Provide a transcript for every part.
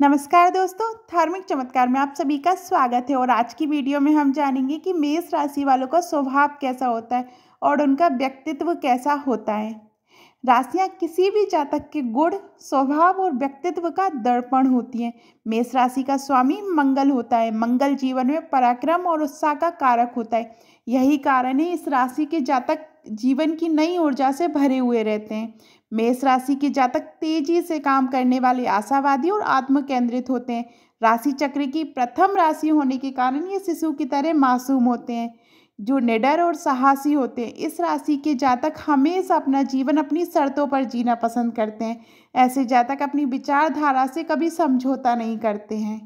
नमस्कार दोस्तों धार्मिक चमत्कार में आप सभी का स्वागत है और आज की वीडियो में हम जानेंगे कि मेष राशि वालों का स्वभाव कैसा होता है और उनका व्यक्तित्व कैसा होता है राशियाँ किसी भी जातक के गुण स्वभाव और व्यक्तित्व का दर्पण होती हैं मेष राशि का स्वामी मंगल होता है मंगल जीवन में पराक्रम और उत्साह का कारक होता है यही कारण है इस राशि के जातक जीवन की नई ऊर्जा से भरे हुए रहते हैं मेष राशि के जातक तेजी से काम करने वाले आशावादी और आत्म केंद्रित होते हैं राशि चक्र की प्रथम राशि होने के कारण ये शिशु की तरह मासूम होते हैं जो निडर और साहसी होते हैं इस राशि के जातक हमेशा अपना जीवन अपनी शर्तों पर जीना पसंद करते हैं ऐसे जातक अपनी विचारधारा से कभी समझौता नहीं करते हैं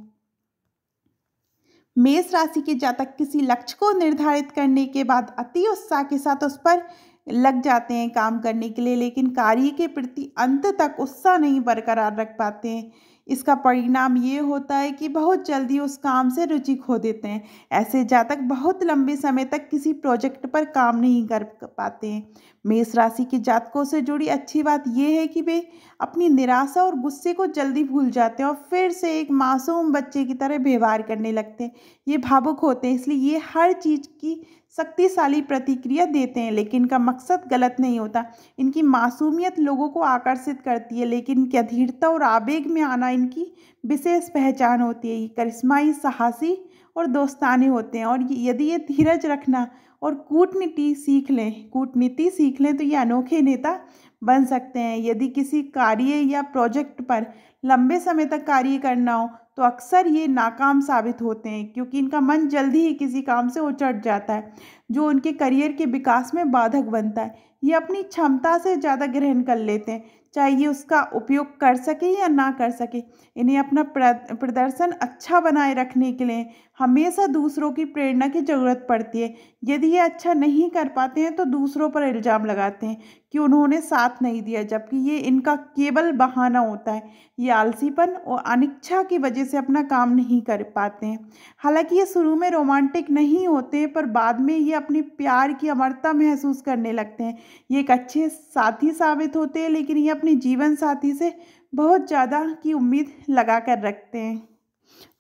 मेष राशि के जातक किसी लक्ष्य को निर्धारित करने के बाद अति उत्साह के साथ उस पर लग जाते हैं काम करने के लिए लेकिन कार्य के प्रति अंत तक उत्साह नहीं बरकरार रख पाते हैं इसका परिणाम ये होता है कि बहुत जल्दी उस काम से रुचि खो देते हैं ऐसे जातक बहुत लंबे समय तक किसी प्रोजेक्ट पर काम नहीं कर पाते हैं मेष राशि के जातकों से जुड़ी अच्छी बात यह है कि वे अपनी निराशा और गुस्से को जल्दी भूल जाते हैं और फिर से एक मासूम बच्चे की तरह व्यवहार करने लगते हैं ये भावुक होते हैं इसलिए ये हर चीज़ की शक्तिशाली प्रतिक्रिया देते हैं लेकिन इनका मकसद गलत नहीं होता इनकी मासूमियत लोगों को आकर्षित करती है लेकिन इनकी अधीरता और आवेग में आना इनकी विशेष पहचान होती है ये करिश्माई साहसी और दोस्ताने होते हैं और यदि ये धीरज रखना और कूटनीति सीख लें कूटनीति सीख लें तो ये अनोखे नेता बन सकते हैं यदि किसी कार्य या प्रोजेक्ट पर लंबे समय तक कार्य करना हो तो अक्सर ये नाकाम साबित होते हैं क्योंकि इनका मन जल्दी ही किसी काम से उचट जाता है जो उनके करियर के विकास में बाधक बनता है ये अपनी क्षमता से ज़्यादा ग्रहण कर लेते हैं चाहिए उसका उपयोग कर सके या ना कर सके इन्हें अपना प्रदर्शन अच्छा बनाए रखने के लिए हमेशा दूसरों की प्रेरणा की ज़रूरत पड़ती है यदि ये अच्छा नहीं कर पाते हैं तो दूसरों पर इल्ज़ाम लगाते हैं कि उन्होंने साथ नहीं दिया जबकि ये इनका केवल बहाना होता है ये आलसीपन और अनिच्छा की वजह से अपना काम नहीं कर पाते हैं हालांकि ये शुरू में रोमांटिक नहीं होते हैं पर बाद में ये अपने प्यार की अमरता महसूस करने लगते हैं ये एक अच्छे साथी साबित होते हैं लेकिन ये अपने जीवन साथी से बहुत ज़्यादा की उम्मीद लगा कर रखते हैं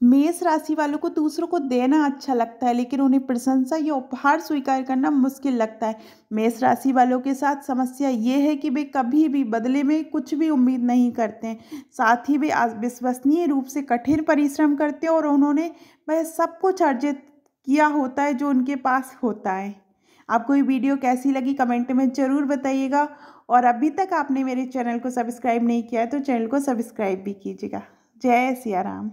मेष राशि वालों को दूसरों को देना अच्छा लगता है लेकिन उन्हें प्रशंसा या उपहार स्वीकार करना मुश्किल लगता है मेष राशि वालों के साथ समस्या ये है कि वे कभी भी बदले में कुछ भी उम्मीद नहीं करते हैं साथ ही वे विश्वसनीय रूप से कठिन परिश्रम करते हैं और उन्होंने वह सब कुछ अर्जित किया होता है जो उनके पास होता है आपको ये वीडियो कैसी लगी कमेंट में ज़रूर बताइएगा और अभी तक आपने मेरे चैनल को सब्सक्राइब नहीं किया है तो चैनल को सब्सक्राइब भी कीजिएगा जय सिया राम